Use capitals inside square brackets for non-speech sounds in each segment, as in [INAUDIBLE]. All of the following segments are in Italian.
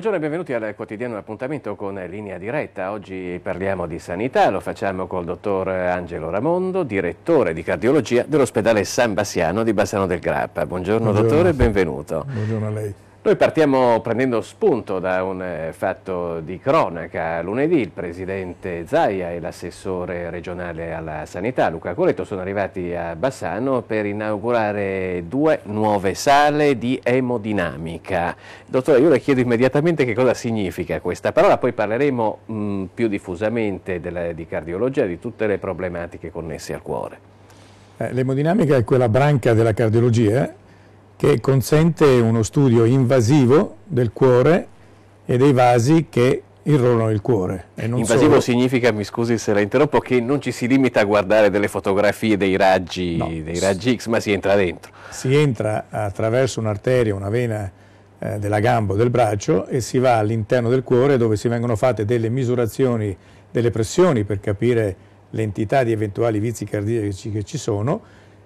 Buongiorno e benvenuti al quotidiano appuntamento con Linea Diretta. Oggi parliamo di sanità, lo facciamo col dottor Angelo Ramondo, direttore di cardiologia dell'ospedale San Bassiano di Bassano del Grappa. Buongiorno, Buongiorno. dottore e benvenuto. Buongiorno a lei. Noi partiamo prendendo spunto da un eh, fatto di cronaca. Lunedì il presidente Zaia e l'assessore regionale alla sanità Luca Coletto sono arrivati a Bassano per inaugurare due nuove sale di emodinamica. Dottore, io le chiedo immediatamente che cosa significa questa parola, poi parleremo mh, mm, più diffusamente della, di cardiologia e di tutte le problematiche connesse al cuore. Eh, l'emodinamica è quella branca della cardiologia che consente uno studio invasivo del cuore e dei vasi che irrorano il cuore. invasivo solo... significa, mi scusi se la interrompo, che non ci si limita a guardare delle fotografie dei raggi, no. dei raggi X, ma si entra dentro. Si entra attraverso un'arteria, una vena eh, della gamba o del braccio e si va all'interno del cuore dove si vengono fatte delle misurazioni delle pressioni per capire l'entità di eventuali vizi cardiaci che ci sono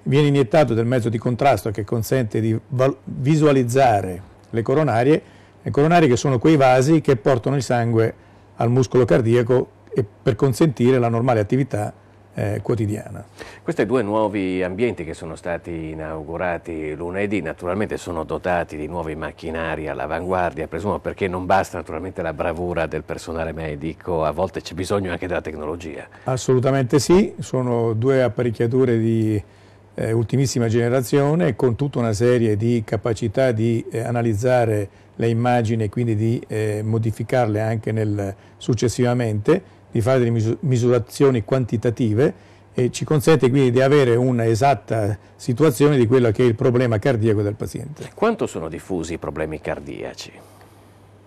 viene iniettato del mezzo di contrasto che consente di visualizzare le coronarie, le coronarie che sono quei vasi che portano il sangue al muscolo cardiaco per consentire la normale attività eh, quotidiana. Questi due nuovi ambienti che sono stati inaugurati lunedì naturalmente sono dotati di nuovi macchinari all'avanguardia, presumo perché non basta naturalmente la bravura del personale medico, a volte c'è bisogno anche della tecnologia. Assolutamente sì, sono due apparecchiature di eh, ultimissima generazione con tutta una serie di capacità di eh, analizzare le immagini e quindi di eh, modificarle anche nel, successivamente, di fare delle misurazioni quantitative e ci consente quindi di avere un'esatta situazione di quello che è il problema cardiaco del paziente. Quanto sono diffusi i problemi cardiaci?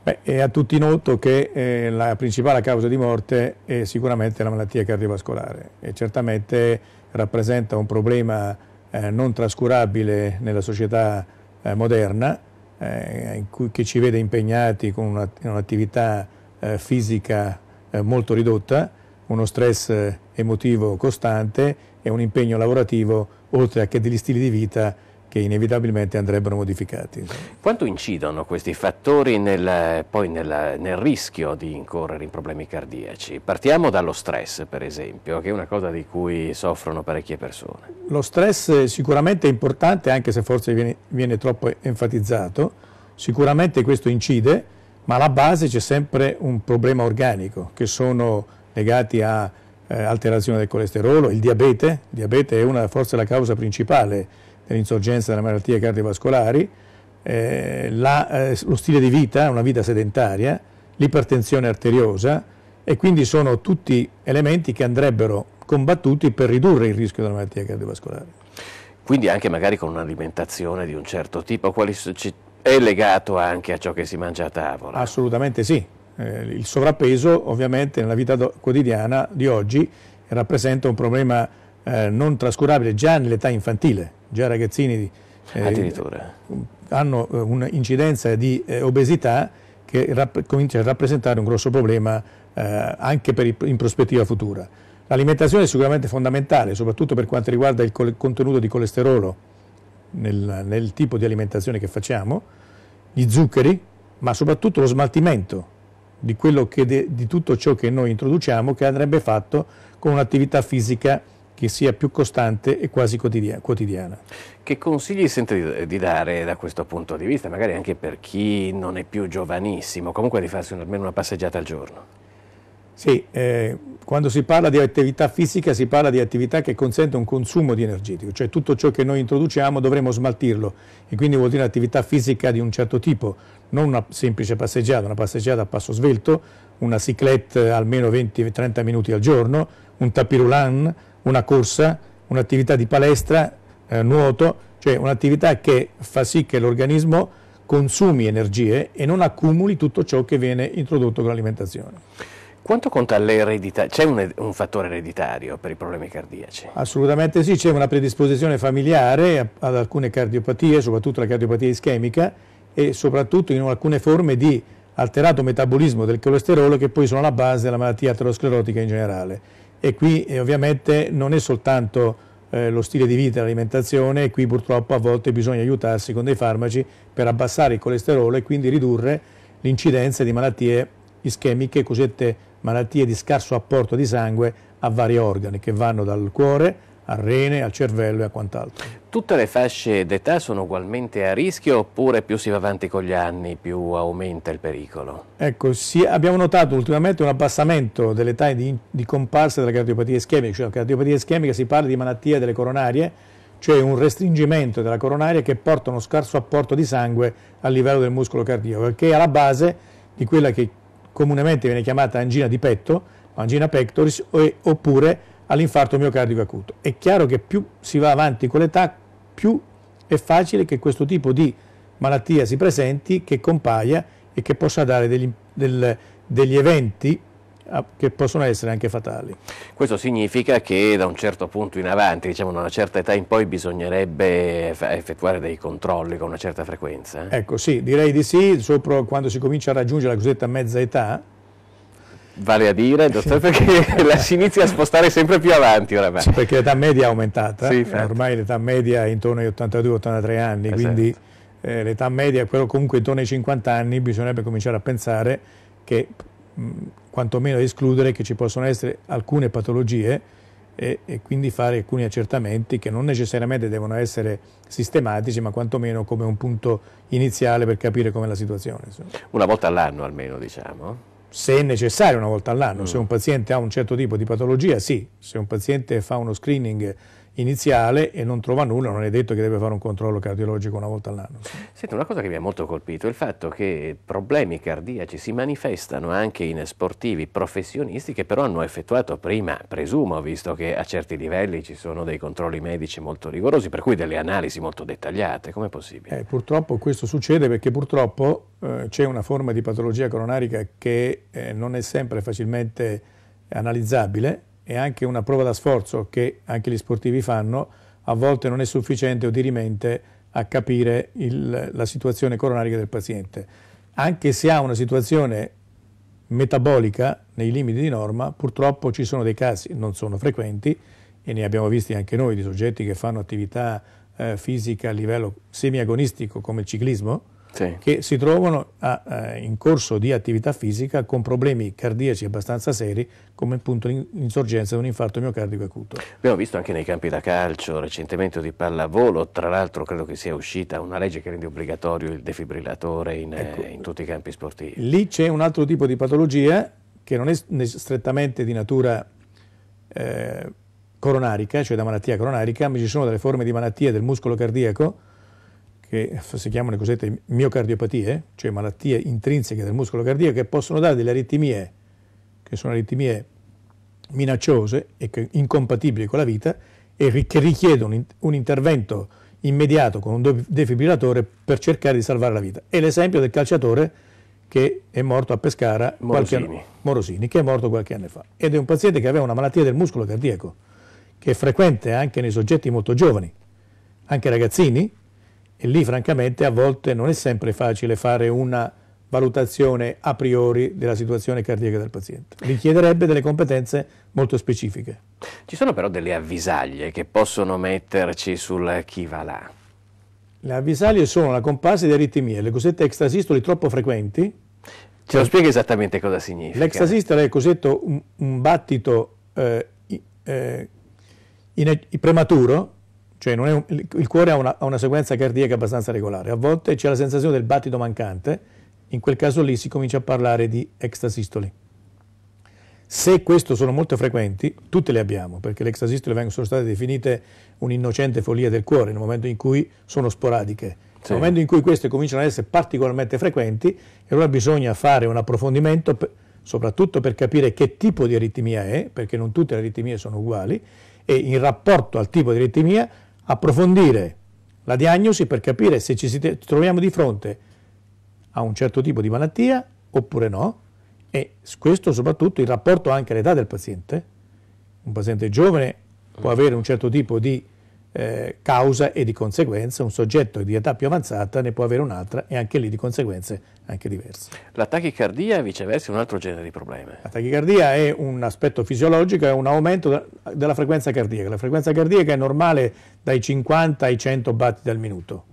Beh, è a tutti noto che eh, la principale causa di morte è sicuramente la malattia cardiovascolare e certamente rappresenta un problema eh, non trascurabile nella società eh, moderna eh, cui, che ci vede impegnati con una, un'attività eh, fisica eh, molto ridotta, uno stress emotivo costante e un impegno lavorativo oltre a che degli stili di vita che inevitabilmente andrebbero modificati. Quanto incidono questi fattori nel, poi nel, nel rischio di incorrere in problemi cardiaci? Partiamo dallo stress, per esempio, che è una cosa di cui soffrono parecchie persone. Lo stress sicuramente è importante, anche se forse viene, viene troppo enfatizzato, sicuramente questo incide, ma alla base c'è sempre un problema organico, che sono legati a eh, alterazione del colesterolo, il diabete, il diabete è una, forse la causa principale dell'insorgenza delle malattie cardiovascolari, eh, la, eh, lo stile di vita, una vita sedentaria, l'ipertensione arteriosa e quindi sono tutti elementi che andrebbero combattuti per ridurre il rischio della malattia cardiovascolare. Quindi anche magari con un'alimentazione di un certo tipo, è legato anche a ciò che si mangia a tavola? Assolutamente sì. Eh, il sovrappeso ovviamente nella vita do- quotidiana di oggi rappresenta un problema eh, non trascurabile già nell'età infantile già ragazzini eh, hanno eh, un'incidenza di eh, obesità che comincia a rappresentare un grosso problema eh, anche il, in prospettiva futura. L'alimentazione è sicuramente fondamentale, soprattutto per quanto riguarda il contenuto di colesterolo nel, nel tipo di alimentazione che facciamo, gli zuccheri, ma soprattutto lo smaltimento di, di tutto ciò che noi introduciamo che andrebbe fatto con un'attività fisica che sia più costante e quasi quotidiana. Che consigli senti di dare da questo punto di vista, magari anche per chi non è più giovanissimo, comunque di farsi almeno una passeggiata al giorno? Sì, eh, quando si parla di attività fisica si parla di attività che consente un consumo di energetico, cioè tutto ciò che noi introduciamo dovremo smaltirlo e quindi vuol dire un'attività fisica di un certo tipo, non una semplice passeggiata, una passeggiata a passo svelto, una ciclette almeno 20-30 minuti al giorno, un tapirulan, una corsa, un'attività di palestra, eh, nuoto, cioè un'attività che fa sì che l'organismo consumi energie e non accumuli tutto ciò che viene introdotto con l'alimentazione. Quanto conta l'eredità? C'è un, un, fattore ereditario per i problemi cardiaci? Assolutamente sì, c'è una predisposizione familiare ad alcune cardiopatie, soprattutto la cardiopatia ischemica e soprattutto in alcune forme di alterato metabolismo del colesterolo che poi sono la base della malattia aterosclerotica in generale e qui eh, ovviamente non è soltanto eh, lo stile di vita, e l'alimentazione, qui purtroppo a volte bisogna aiutarsi con dei farmaci per abbassare il colesterolo e quindi ridurre l'incidenza di malattie ischemiche, cosiddette malattie di scarso apporto di sangue a vari organi che vanno dal cuore al rene, al cervello e a quant'altro. Tutte le fasce d'età sono ugualmente a rischio oppure più si va avanti con gli anni più aumenta il pericolo? Ecco, sì, abbiamo notato ultimamente un abbassamento dell'età di, di comparsa della cardiopatia ischemica, cioè la cardiopatia ischemica si parla di malattia delle coronarie, cioè un restringimento della coronaria che porta a uno scarso apporto di sangue a livello del muscolo cardiaco, che è alla base di quella che comunemente viene chiamata angina di petto, angina pectoris, oppure all'infarto miocardico acuto. È chiaro che più si va avanti con l'età, più è facile che questo tipo di malattia si presenti, che compaia e che possa dare degli, del, degli eventi ah, che possono essere anche fatali. Questo significa che da un certo punto in avanti, diciamo da una certa età in poi, bisognerebbe effettuare dei controlli con una certa frequenza? Eh? Ecco, sì, direi di sì, sopra quando si comincia a raggiungere la cosiddetta mezza età, Vale a dire, dottor, perché [LAUGHS] la si inizia a spostare sempre più avanti oramai. Sì, perché l'età media è aumentata, sì, eh, ormai l'età media è intorno ai 82-83 anni, esatto. quindi certo. eh, l'età media è quello comunque intorno ai 50 anni, bisognerebbe cominciare a pensare che mh, quantomeno escludere che ci possono essere alcune patologie e, e, quindi fare alcuni accertamenti che non necessariamente devono essere sistematici, ma quantomeno come un punto iniziale per capire com'è la situazione. Insomma. Una volta all'anno almeno, diciamo se è necessario una volta all'anno, mm. se un paziente ha un certo tipo di patologia sì, se un paziente fa uno screening iniziale e non trova nulla, non è detto che deve fare un controllo cardiologico una volta all'anno. Senti, una cosa che mi ha molto colpito è il fatto che problemi cardiaci si manifestano anche in sportivi professionisti che però hanno effettuato prima, presumo, visto che a certi livelli ci sono dei controlli medici molto rigorosi, per cui delle analisi molto dettagliate, com'è possibile? Eh, purtroppo questo succede perché purtroppo eh, c'è una forma di patologia coronarica che eh, non è sempre facilmente analizzabile è anche una prova da sforzo che anche gli sportivi fanno, a volte non è sufficiente o dirimente a capire il, la situazione coronarica del paziente. Anche se ha una situazione metabolica nei limiti di norma, purtroppo ci sono dei casi, non sono frequenti, e ne abbiamo visti anche noi di soggetti che fanno attività eh, fisica a livello semiagonistico come il ciclismo, sì. che si trovano a, a, eh, in corso di attività fisica con problemi cardiaci abbastanza seri come appunto l'insorgenza di un infarto miocardico acuto. Abbiamo visto anche nei campi da calcio recentemente o di pallavolo, tra l'altro credo che sia uscita una legge che rende obbligatorio il defibrillatore in, eh, ecco, eh, in tutti i campi sportivi. Lì c'è un altro tipo di patologia che non è strettamente di natura eh, coronarica, cioè da malattia coronarica, ma ci sono delle forme di malattia del muscolo cardiaco che si chiamano le cosiddette miocardiopatie, cioè malattie intrinseche del muscolo cardiaco, che possono dare delle aritmie, che sono aritmie minacciose e che, incompatibili con la vita e che richiedono un intervento immediato con un defibrillatore per cercare di salvare la vita. È l'esempio del calciatore che è morto a Pescara, Morosini. Anno, Morosini, che è morto qualche anno fa. Ed è un paziente che aveva una malattia del muscolo cardiaco, che è frequente anche nei soggetti molto giovani, anche ragazzini, e lì francamente a volte non è sempre facile fare una valutazione a priori della situazione cardiaca del paziente. Richiederebbe delle competenze molto specifiche. Ci sono però delle avvisaglie che possono metterci sul chi va là. Le avvisaglie sono la comparsa di aritmie, le cosette extrasistoli troppo frequenti. Ce lo spiega esattamente cosa significa. L'extrasistole è cosiddetto un, un battito eh, eh, in, in prematuro, cioè un, il cuore ha una, ha una, sequenza cardiaca abbastanza regolare, a volte c'è la sensazione del battito mancante, in quel caso lì si comincia a parlare di extrasistoli. Se queste sono molto frequenti, tutte le abbiamo, perché le extrasistole sono state definite un'innocente follia del cuore nel momento in cui sono sporadiche. Sì. Nel momento in cui queste cominciano ad essere particolarmente frequenti, allora bisogna fare un approfondimento, per, soprattutto per capire che tipo di aritmia è, perché non tutte le aritmie sono uguali, e in rapporto al tipo di aritmia approfondire la diagnosi per capire se ci troviamo di fronte a un certo tipo di malattia oppure no e questo soprattutto in rapporto anche all'età del paziente. Un paziente giovane può avere un certo tipo di eh, causa e di conseguenza, un soggetto di età più avanzata ne può avere un'altra e anche lì di conseguenze anche diverse. La tachicardia viceversa è un altro genere di problemi. La tachicardia è un aspetto fisiologico, è un aumento della frequenza cardiaca. La frequenza cardiaca è normale dai 50 ai 100 battiti al minuto.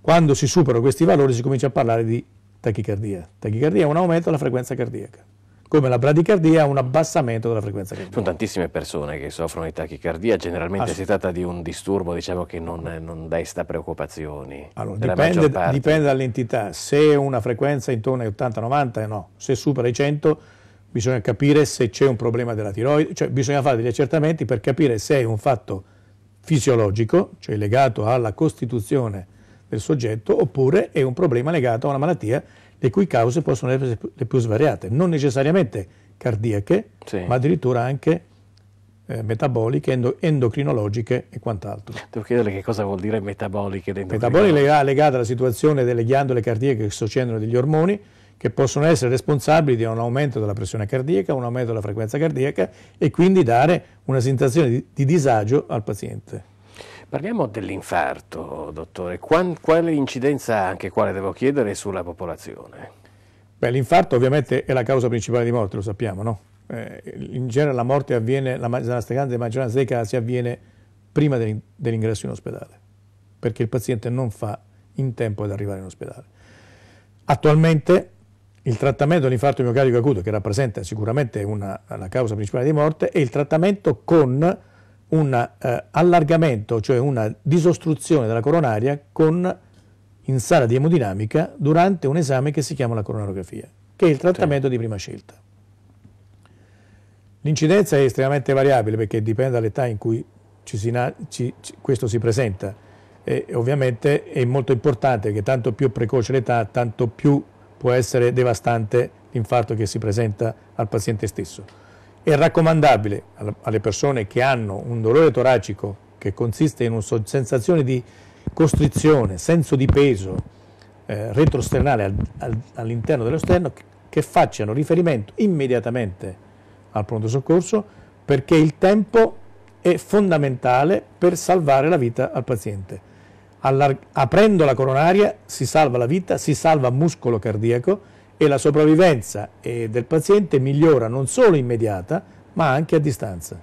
Quando si superano questi valori si comincia a parlare di tachicardia. Tachicardia è un aumento della frequenza cardiaca come la bradicardia, un abbassamento della frequenza cardiaca. Sono tantissime persone che soffrono di tachicardia, generalmente ah, si tratta di un disturbo diciamo, che non, non desta preoccupazioni. Allora, dipende, dipende, dall'entità, se una frequenza intorno ai 80-90 no, se supera i 100 bisogna capire se c'è un problema della tiroide, cioè bisogna fare degli accertamenti per capire se è un fatto fisiologico, cioè legato alla costituzione del soggetto, oppure è un problema legato a una malattia le cui cause possono essere le più svariate, non necessariamente cardiache, sì. ma addirittura anche eh, metaboliche, endo, endocrinologiche e quant'altro. Devo chiedere che cosa vuol dire metaboliche ed Metaboliche lega, ah, legate alla situazione delle ghiandole cardiache che sostenono degli ormoni, che possono essere responsabili di un aumento della pressione cardiaca, un aumento della frequenza cardiaca e quindi dare una sensazione di, di disagio al paziente. Parliamo dell'infarto, dottore. Qual, quale incidenza anche quale devo chiedere, sulla popolazione? Beh, l'infarto ovviamente è la causa principale di morte, lo sappiamo, no? Eh, in genere la morte avviene, la, nella stragrande maggioranza dei casi avviene prima dell'ingresso in ospedale, perché il paziente non fa in tempo ad arrivare in ospedale. Attualmente il trattamento dell'infarto miocardico acuto, che rappresenta sicuramente una, la causa principale di morte, è il trattamento con un eh, allargamento, cioè una disostruzione della coronaria con, in sala di emodinamica durante un esame che si chiama la coronarografia, che è il trattamento sì. di prima scelta. L'incidenza è estremamente variabile perché dipende dall'età in cui ci si, ci, ci, questo si presenta e ovviamente è molto importante perché tanto più precoce l'età, tanto più può essere devastante l'infarto che si presenta al paziente stesso. È raccomandabile alle persone che hanno un dolore toracico che consiste in una sensazione di costrizione, senso di peso eh, retrosternale all'interno dello dell'esterno, che facciano riferimento immediatamente al pronto soccorso perché il tempo è fondamentale per salvare la vita al paziente. Allar- aprendo la coronaria si salva la vita, si salva muscolo cardiaco e la sopravvivenza eh, del paziente migliora non solo immediata ma anche a distanza.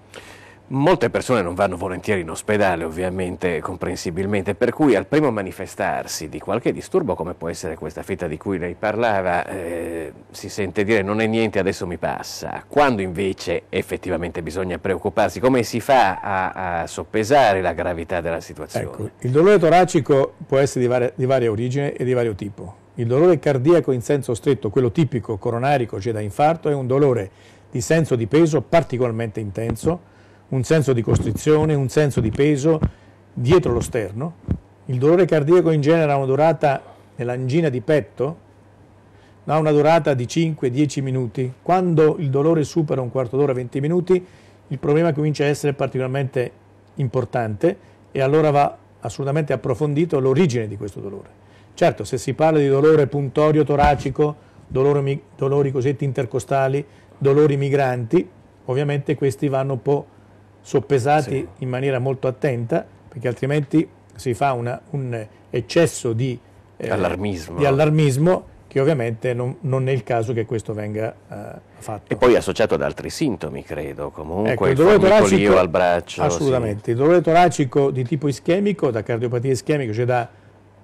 Molte persone non vanno volentieri in ospedale, ovviamente, comprensibilmente, per cui al primo manifestarsi di qualche disturbo, come può essere questa fitta di cui lei parlava, eh, si sente dire non è niente, adesso mi passa. Quando invece effettivamente bisogna preoccuparsi, come si fa a, a soppesare la gravità della situazione? Ecco, il dolore toracico può essere di varia, di varia origine e di vario tipo. Il dolore cardiaco in senso stretto, quello tipico coronarico, cioè da infarto, è un dolore di senso di peso particolarmente intenso, un senso di costrizione, un senso di peso dietro lo sterno. Il dolore cardiaco in genere ha una durata nell'angina di petto, ha una durata di 5-10 minuti. Quando il dolore supera un quarto d'ora, 20 minuti, il problema comincia a essere particolarmente importante e allora va assolutamente approfondito l'origine di questo dolore. Certo, se si parla di dolore puntorio toracico, dolori, dolori cosiddetti intercostali, dolori migranti, ovviamente questi vanno un po' soppesati sì. in maniera molto attenta, perché altrimenti si fa una, un eccesso di, eh, allarmismo. di allarmismo che ovviamente non, non, è il caso che questo venga eh, fatto. E poi associato ad altri sintomi, credo, comunque ecco, il dolore toracico al braccio. Assolutamente, sì. il dolore toracico di tipo ischemico, da cardiopatia ischemica, cioè da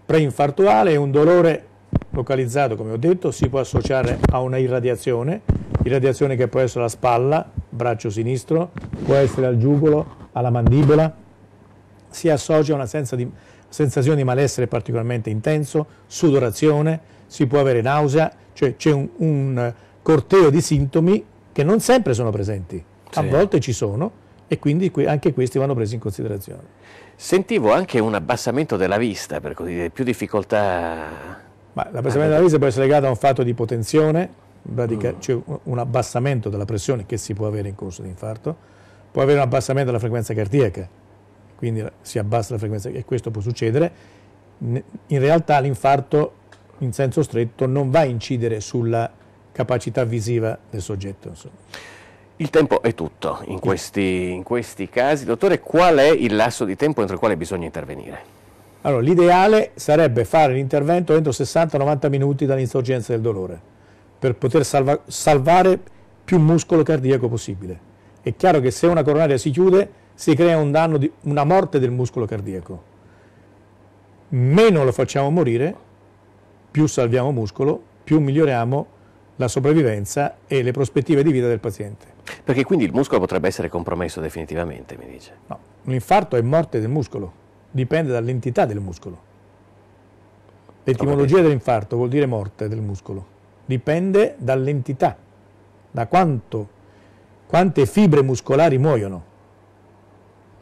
preinfartuale è un dolore localizzato, come ho detto, si può associare a una irradiazione, irradiazione che può essere alla spalla, braccio sinistro, può essere al giugolo, alla mandibola, si associa a una sensazione di malessere particolarmente intenso, sudorazione, si può avere nausea, cioè c'è un, un corteo di sintomi che non sempre sono presenti, a sì. volte ci sono e quindi anche questi vanno presi in considerazione. Sentivo anche un abbassamento della vista, per così dire, più difficoltà... Ma l'abbassamento della vista può essere legato a un fatto di potenzione, pratica, mm. cioè un abbassamento della pressione che si può avere in corso di infarto, può avere un abbassamento della frequenza cardiaca, quindi si abbassa la frequenza e questo può succedere. In realtà l'infarto in senso stretto non va a incidere sulla capacità visiva del soggetto. Insomma. Il tempo è tutto in questi, in questi casi. Dottore, qual è il lasso di tempo entro il quale bisogna intervenire? Allora, l'ideale sarebbe fare l'intervento entro 60-90 minuti dall'insorgenza del dolore, per poter salva salvare più muscolo cardiaco possibile. È chiaro che se una coronaria si chiude, si crea un danno di, una morte del muscolo cardiaco. Meno lo facciamo morire, più salviamo muscolo, più miglioriamo la sopravvivenza e le prospettive di vita del paziente. Perché quindi il muscolo potrebbe essere compromesso definitivamente, mi dice. No, un infarto è morte del muscolo, dipende dall'entità del muscolo. L'etimologia dell'infarto vuol dire morte del muscolo, dipende dall'entità, da quanto, quante fibre muscolari muoiono.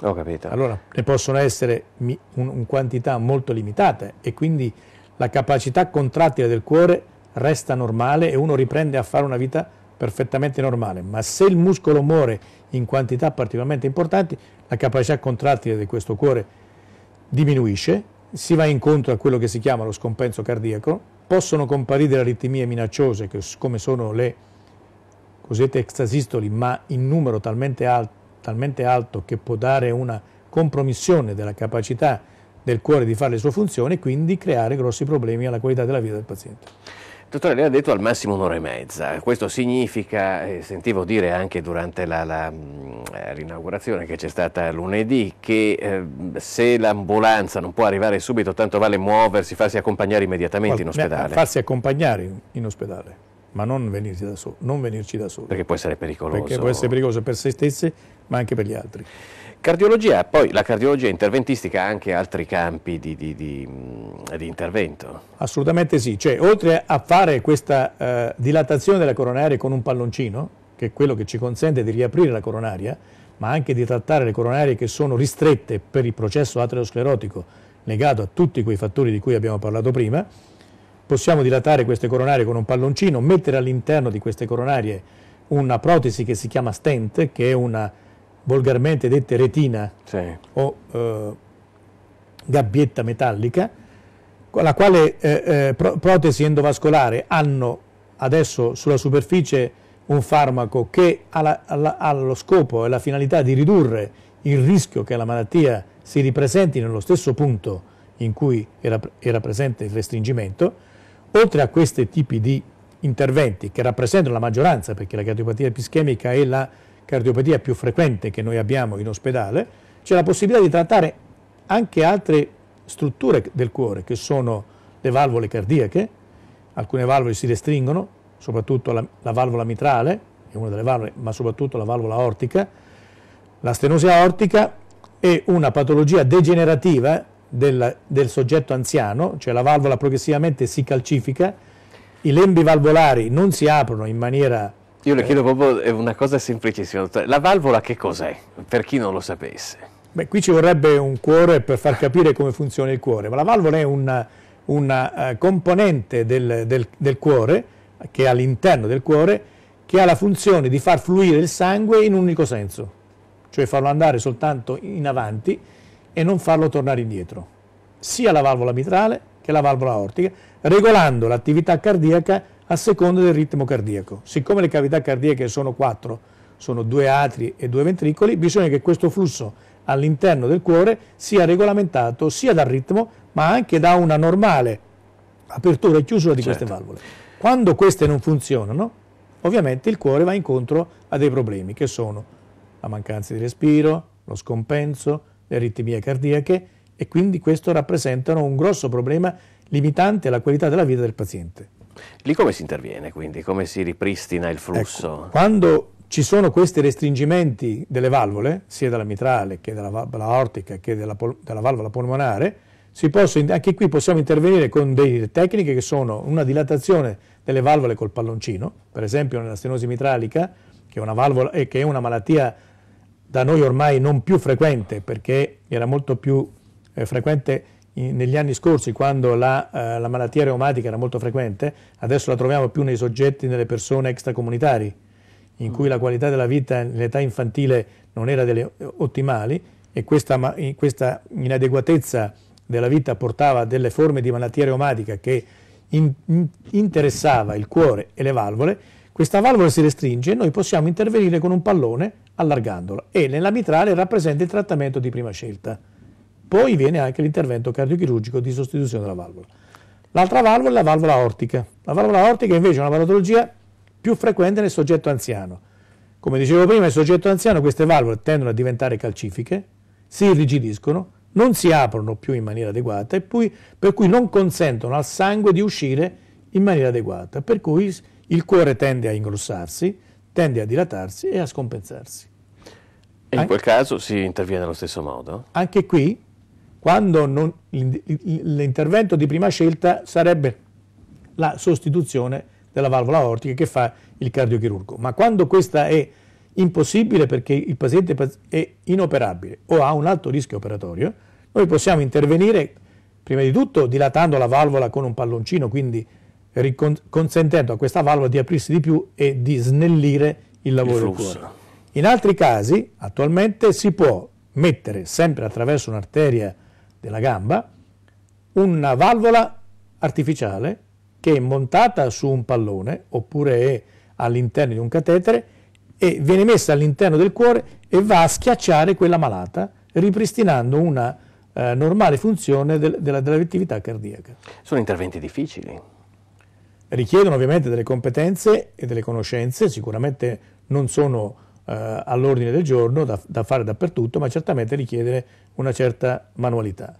Ho capito. Allora ne possono essere un, un quantità molto limitate e quindi la capacità contrattile del cuore resta normale e uno riprende a fare una vita normale perfettamente normale, ma se il muscolo muore in quantità particolarmente importanti, la capacità contrattile di questo cuore diminuisce, si va incontro a quello che si chiama lo scompenso cardiaco, possono comparire aritmie minacciose come sono le cosiddette extasistoli, ma in numero talmente alto, talmente alto che può dare una compromissione della capacità del cuore di fare le sue funzioni e quindi creare grossi problemi alla qualità della vita del paziente. Dottore, lei ha detto al massimo un'ora e mezza, questo significa, eh, sentivo dire anche durante mm, eh, l'inaugurazione che c'è stata lunedì, che eh, se l'ambulanza non può arrivare subito, tanto vale muoversi, farsi accompagnare immediatamente Qual in ospedale. Farsi accompagnare in ospedale, ma non venirci da solo. Perché può essere pericoloso. Perché può essere pericoloso per se stessi, ma anche per gli altri. Cardiologia, poi la cardiologia interventistica ha anche altri campi di, di, di, di intervento. Assolutamente sì, cioè oltre a fare questa eh, dilatazione della coronaria con un palloncino, che è quello che ci consente di riaprire la coronaria, ma anche di trattare le coronarie che sono ristrette per il processo aterosclerotico legato a tutti quei fattori di cui abbiamo parlato prima, possiamo dilatare queste coronarie con un palloncino, mettere all'interno di queste coronarie una protesi che si chiama stent, che è una volgarmente dette retina sì. o eh, gabbietta metallica, con la quale eh, eh pro- protesi endovascolare hanno adesso sulla superficie un farmaco che ha, la, ha, la, ha lo scopo e la finalità di ridurre il rischio che la malattia si ripresenti nello stesso punto in cui era, era, presente il restringimento, oltre a questi tipi di interventi che rappresentano la maggioranza, perché la cardiopatia epischemica è la cardiopatia più frequente che noi abbiamo in ospedale, c'è la possibilità di trattare anche altre strutture del cuore, che sono le valvole cardiache, alcune valvole si restringono, soprattutto la, la valvola mitrale, è una delle valvole, ma soprattutto la valvola aortica. La stenosi aortica è una patologia degenerativa del, del soggetto anziano, cioè la valvola progressivamente si calcifica, i lembi valvolari non si aprono in maniera io le eh. chiedo proprio eh, una cosa semplicissima, cioè, la valvola che cos'è, per chi non lo sapesse? Beh, qui ci vorrebbe un cuore per far capire come funziona il cuore, ma la valvola è una, una eh, componente del, del, del, cuore, che è all'interno del cuore, che ha la funzione di far fluire il sangue in un unico senso, cioè farlo andare soltanto in avanti e non farlo tornare indietro, sia la valvola mitrale che la valvola aortica, regolando l'attività cardiaca a seconda del ritmo cardiaco. Siccome le cavità cardiache sono quattro, sono due atri e due ventricoli, bisogna che questo flusso all'interno del cuore sia regolamentato sia dal ritmo ma anche da una normale apertura e chiusura di certo. queste valvole. Quando queste non funzionano, ovviamente il cuore va incontro a dei problemi che sono la mancanza di respiro, lo scompenso, le aritmie cardiache e quindi questo rappresentano un grosso problema limitante alla qualità della vita del paziente. Lì come si interviene quindi? Come si ripristina il ecco, flusso? Ecco, quando ci sono questi restringimenti delle valvole, sia della mitrale che della valvola ortica che della, della valvola polmonare, posso, anche qui possiamo intervenire con delle tecniche che sono una dilatazione delle valvole col palloncino, per esempio nella stenosi mitralica, che è una, valvola, eh, che è una malattia da noi ormai non più frequente perché era molto più eh, frequente negli anni scorsi, quando la, eh, la, malattia reumatica era molto frequente, adesso la troviamo più nei soggetti, nelle persone extracomunitari, in cui mm. la qualità della vita nell'età infantile non era delle eh, ottimali e questa, questa inadeguatezza della vita portava a delle forme di malattia reumatica che in, in, interessava il cuore e le valvole, questa valvola si restringe e noi possiamo intervenire con un pallone allargandola e nella mitrale rappresenta il trattamento di prima scelta. Poi viene anche l'intervento cardiochirurgico di sostituzione della valvola. L'altra valvola è la valvola ortica. La valvola ortica invece è una patologia più frequente nel soggetto anziano. Come dicevo prima, nel soggetto anziano queste valvole tendono a diventare calcifiche, si irrigidiscono, non si aprono più in maniera adeguata e poi, per cui non consentono al sangue di uscire in maniera adeguata, per cui il cuore tende a ingrossarsi, tende a dilatarsi e a scompensarsi. E in quel caso si interviene allo stesso modo? Anche qui quando l'intervento di prima scelta sarebbe la sostituzione della valvola aortica che fa il cardiochirurgo, ma quando questa è impossibile perché il paziente è inoperabile o ha un alto rischio operatorio, noi possiamo intervenire prima di tutto dilatando la valvola con un palloncino, quindi consentendo a questa valvola di aprirsi di più e di snellire il lavoro il In altri casi, attualmente si può mettere sempre attraverso un'arteria della gamba, una valvola artificiale che è montata su un pallone oppure è all'interno di un catetere e viene messa all'interno del cuore e va a schiacciare quella malata, ripristinando una eh, normale funzione del, della, dell'attività cardiaca. Sono interventi difficili. Richiedono ovviamente delle competenze e delle conoscenze, sicuramente non sono eh, all'ordine del giorno da, da fare dappertutto, ma certamente richiedere una certa manualità.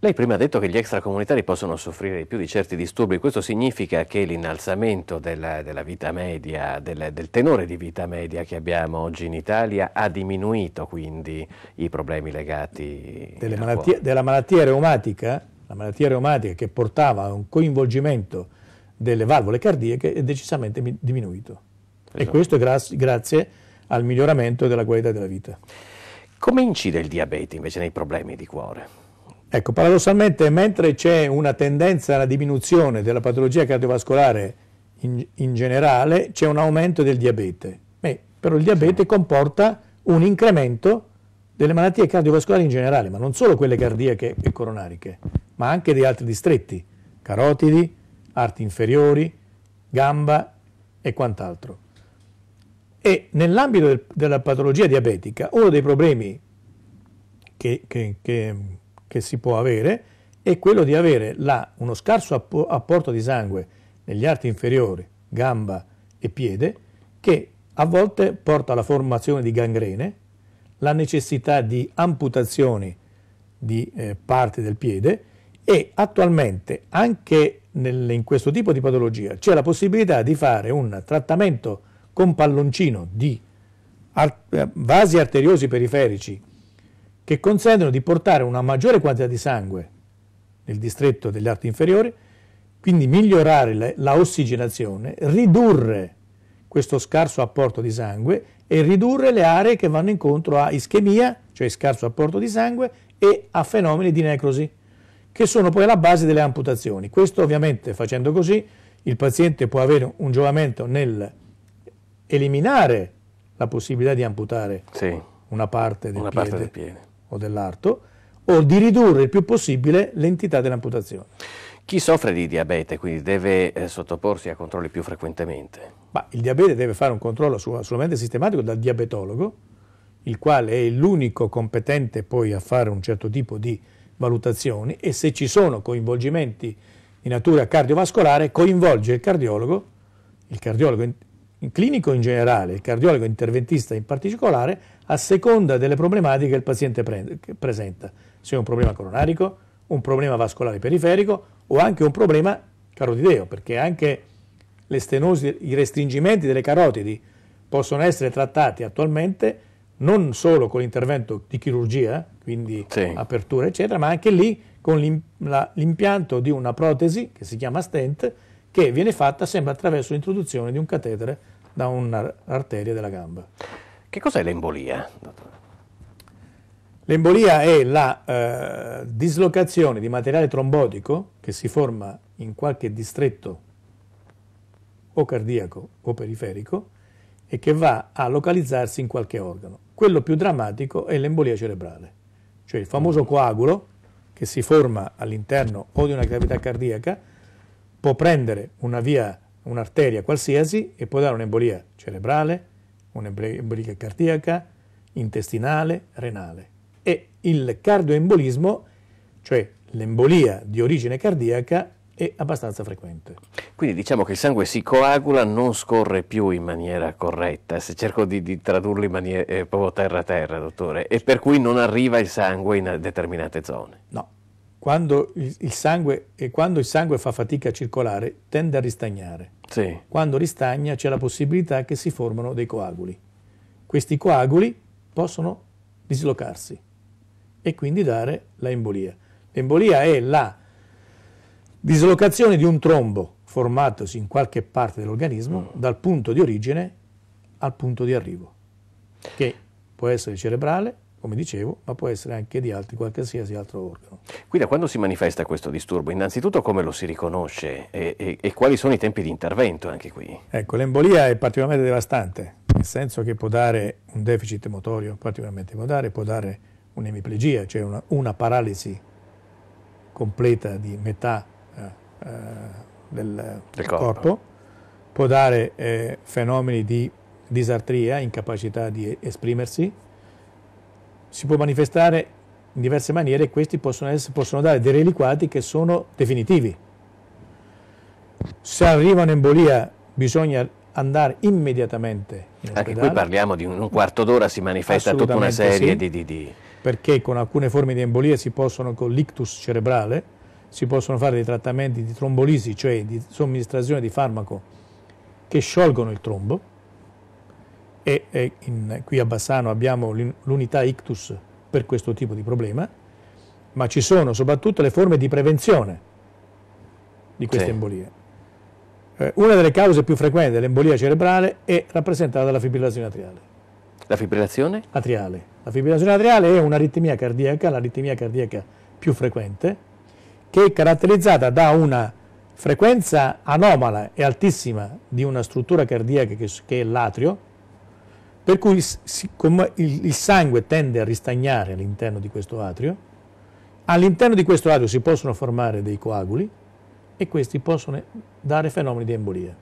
Lei prima ha detto che gli extracomunitari possono soffrire di più di certi disturbi, questo significa che l'innalzamento della, della vita media, del, del, tenore di vita media che abbiamo oggi in Italia ha diminuito quindi i problemi legati malattie, della malattia reumatica, la malattia reumatica che portava a un coinvolgimento delle valvole cardiache è decisamente diminuito. Esatto. E questo grazie, grazie al miglioramento della qualità della vita. Come incide il diabete invece nei problemi di cuore? Ecco, paradossalmente, mentre c'è una tendenza alla diminuzione della patologia cardiovascolare in, in generale, c'è un aumento del diabete. Beh, però il diabete sì. comporta un incremento delle malattie cardiovascolari in generale, ma non solo quelle cardiache e coronariche, ma anche di altri distretti, carotidi, arti inferiori, gamba e quant'altro. E nell'ambito del, della patologia diabetica, uno dei problemi che, che, che, che si può avere è quello di avere là uno scarso apporto di sangue negli arti inferiori, gamba e piede, che a volte porta alla formazione di gangrene, la necessità di amputazioni di eh, parti del piede e attualmente anche nel, in questo tipo di patologia c'è la possibilità di fare un trattamento con palloncino di ar- vasi arteriosi periferici che consentono di portare una maggiore quantità di sangue nel distretto degli arti inferiori, quindi migliorare la, la ossigenazione, ridurre questo scarso apporto di sangue e ridurre le aree che vanno incontro a ischemia, cioè scarso apporto di sangue, e a fenomeni di necrosi, che sono poi alla base delle amputazioni. Questo ovviamente facendo così il paziente può avere un giovamento nel eliminare la possibilità di amputare sì. una, parte del, una parte del piede o dell'arto o di ridurre il più possibile l'entità dell'amputazione. Chi soffre di diabete quindi deve eh, sottoporsi a controlli più frequentemente? Ma il diabete deve fare un controllo assolutamente sistematico dal diabetologo, il quale è l'unico competente poi a fare un certo tipo di valutazioni e se ci sono coinvolgimenti di natura cardiovascolare coinvolge il cardiologo, il cardiologo in clinico in generale, il cardiologo interventista in particolare, a seconda delle problematiche che il paziente prende, che presenta, sia un problema coronarico, un problema vascolare periferico o anche un problema carotideo, perché anche le stenosi, i restringimenti delle carotidi possono essere trattati attualmente non solo con l'intervento di chirurgia, quindi sì. apertura eccetera, ma anche lì con l'impianto di una protesi che si chiama stent che viene fatta sempre attraverso l'introduzione di un catetere da un'arteria della gamba. Che cos'è l'embolia? L'embolia è la eh, dislocazione di materiale trombotico che si forma in qualche distretto o cardiaco o periferico e che va a localizzarsi in qualche organo. Quello più drammatico è l'embolia cerebrale, cioè il famoso mm. coagulo che si forma all'interno o di una cavità cardiaca, può prendere una via un'arteria qualsiasi e può dare un'embolia cerebrale, un'embolia cardiaca, intestinale, renale. E il cardioembolismo, cioè l'embolia di origine cardiaca, è abbastanza frequente. Quindi diciamo che il sangue si coagula, non scorre più in maniera corretta, se cerco di, di tradurlo in maniera eh, proprio terra-terra, dottore, e per cui non arriva il sangue in determinate zone. No, quando il, il sangue, quando il, sangue, fa fatica a circolare tende a ristagnare. Sì. Quando ristagna c'è la possibilità che si formano dei coaguli. Questi coaguli possono dislocarsi e quindi dare l'embolia. L'embolia è la dislocazione di un trombo formatosi in qualche parte dell'organismo mm. dal punto di origine al punto di arrivo, che può essere cerebrale, come dicevo, ma può essere anche di altri, qualsiasi altro organo. Quindi da quando si manifesta questo disturbo? Innanzitutto come lo si riconosce e, e, e quali sono i tempi di intervento anche qui? Ecco, l'embolia è particolarmente devastante, nel senso che può dare un deficit motorio particolarmente modale, può dare un'emiplegia, cioè una, una paralisi completa di metà eh, eh, del, del corpo. corpo. può dare eh, fenomeni di disartria, incapacità di esprimersi, si può manifestare in diverse maniere e questi possono, essere, possono dare dei reliquati che sono definitivi. Se arriva un'embolia bisogna andare immediatamente in ospedale. Anche qui parliamo di un quarto d'ora, si manifesta tutta una serie sì, di, di, di, Perché con alcune forme di embolia si possono, con l'ictus cerebrale, si possono fare dei trattamenti di trombolisi, cioè di somministrazione di farmaco che sciolgono il trombo, e, e in, qui a Bassano abbiamo l'unità ictus per questo tipo di problema, ma ci sono soprattutto le forme di prevenzione di queste sì. embolie. Eh, una delle cause più frequenti dell'embolia cerebrale è rappresentata dalla fibrillazione atriale. La fibrillazione? Atriale. La fibrillazione atriale è un'aritmia cardiaca, l'aritmia cardiaca più frequente, che è caratterizzata da una frequenza anomala e altissima di una struttura cardiaca che, che è l'atrio, per cui il, sangue tende a ristagnare all'interno di questo atrio, all'interno di questo atrio si possono formare dei coaguli e questi possono dare fenomeni di embolia.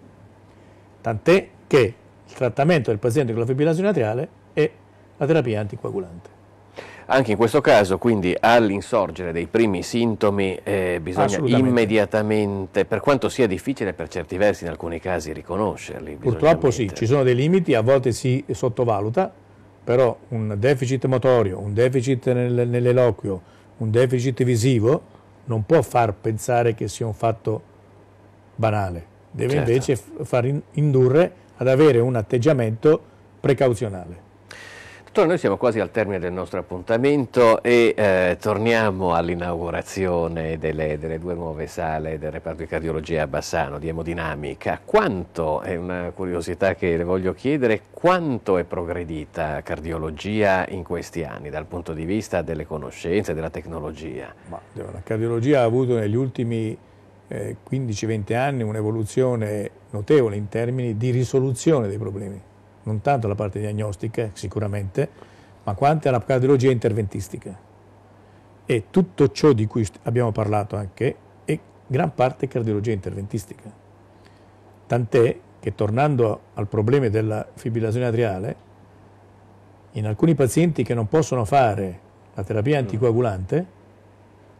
Tant'è che il trattamento del paziente con la fibrillazione atriale è la terapia anticoagulante. Anche in questo caso, quindi, all'insorgere dei primi sintomi eh, bisogna immediatamente, per quanto sia difficile per certi versi in alcuni casi riconoscerli. Purtroppo sì, ci sono dei limiti, a volte si sottovaluta, però un deficit motorio, un deficit nel, nell'eloquio, un deficit visivo non può far pensare che sia un fatto banale, deve certo. invece far indurre ad avere un atteggiamento precauzionale. Allora, noi siamo quasi al termine del nostro appuntamento e eh, torniamo all'inaugurazione delle, delle, due nuove sale del reparto di cardiologia a Bassano, di emodinamica. Quanto, è una curiosità che le voglio chiedere, quanto è progredita cardiologia in questi anni dal punto di vista delle conoscenze, della tecnologia? Ma, la cardiologia ha avuto negli ultimi eh, 15-20 anni un'evoluzione notevole in termini di risoluzione dei problemi non tanto la parte diagnostica sicuramente, ma quanto alla cardiologia interventistica. E tutto ciò di cui abbiamo parlato anche è gran parte cardiologia interventistica. Tant'è che tornando al problema della fibrillazione atriale, in alcuni pazienti che non possono fare la terapia mm. anticoagulante,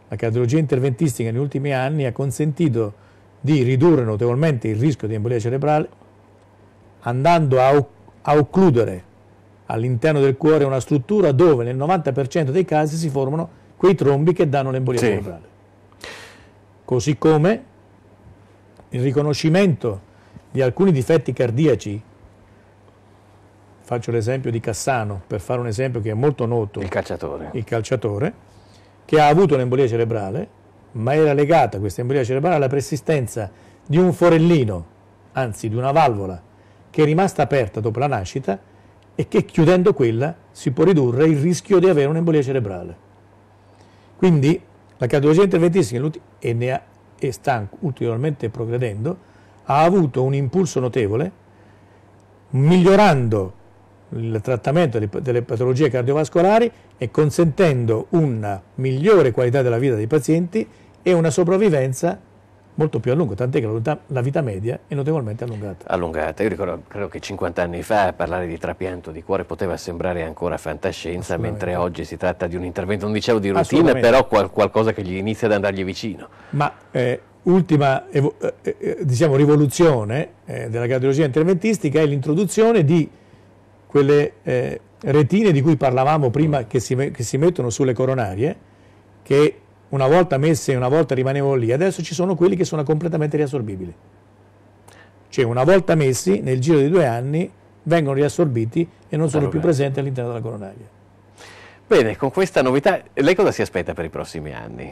la cardiologia interventistica negli ultimi anni ha consentito di ridurre notevolmente il rischio di embolia cerebrale andando a occupare a occludere all'interno del cuore una struttura dove nel 90% dei casi si formano quei trombi che danno l'embolia sì. cerebrale. Così come il riconoscimento di alcuni difetti cardiaci, faccio l'esempio di Cassano, per fare un esempio che è molto noto, il calciatore, il calciatore che ha avuto l'embolia cerebrale, ma era legata questa embolia cerebrale alla persistenza di un forellino, anzi di una valvola che è rimasta aperta dopo la nascita e che chiudendo quella si può ridurre il rischio di avere un'embolia cerebrale. Quindi la cardiologia interventissima e ne ha, e sta ulteriormente progredendo, ha avuto un impulso notevole migliorando il trattamento delle patologie cardiovascolari e consentendo una migliore qualità della vita dei pazienti e una sopravvivenza molto più a lungo, tant'è che la vita media è notevolmente allungata. Allungata, io ricordo credo che 50 anni fa parlare di trapianto di cuore poteva sembrare ancora fantascienza, mentre oggi si tratta di un intervento, non dicevo di routine, però qual- qualcosa che gli inizia ad andargli vicino. Ma eh, ultima evo- eh, eh, eh diciamo, rivoluzione eh, della cardiologia interventistica è l'introduzione di quelle eh, retine di cui parlavamo prima mm. che, si, che si mettono sulle coronarie, che una volta messe, una volta rimanevano lì, adesso ci sono quelli che sono completamente riassorbibili. Cioè una volta messi, nel giro di due anni, vengono riassorbiti e non sono allora, più presenti all'interno della coronaria. Bene, con questa novità, lei cosa si aspetta per i prossimi anni?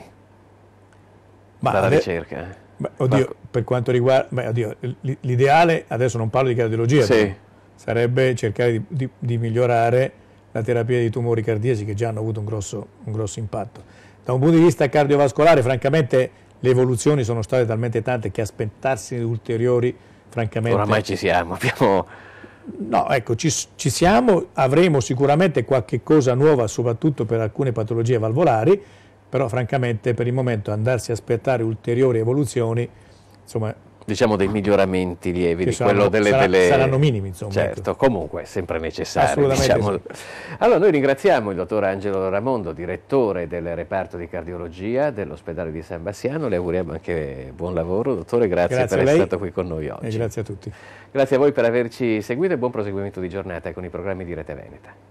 Ma dalla ricerca? Beh, oddio, Marco. per quanto riguarda... Beh, oddio, l'ideale, adesso non parlo di cardiologia, sì. sarebbe cercare di, di, di migliorare la terapia dei tumori cardiaci che già hanno avuto un grosso, un grosso impatto da un punto di vista cardiovascolare, francamente le evoluzioni sono state talmente tante che aspettarsi ulteriori, francamente... Oramai ci siamo, [LAUGHS] abbiamo... No, ecco, ci, ci siamo, avremo sicuramente qualche cosa nuova, soprattutto per alcune patologie valvolari, però francamente per il momento andarsi a aspettare ulteriori evoluzioni, insomma, diciamo dei ah. miglioramenti lievi di saranno, quello delle, sarà, delle, saranno minimi insomma certo ecco. comunque è sempre necessario diciamo. sì. allora noi ringraziamo il dottor Angelo Ramondo direttore del reparto di cardiologia dell'ospedale di San Bassiano le auguriamo anche buon lavoro dottore grazie, grazie per essere stato qui con noi oggi e grazie a tutti grazie a voi per averci seguito e buon proseguimento di giornata con i programmi di Rete Veneta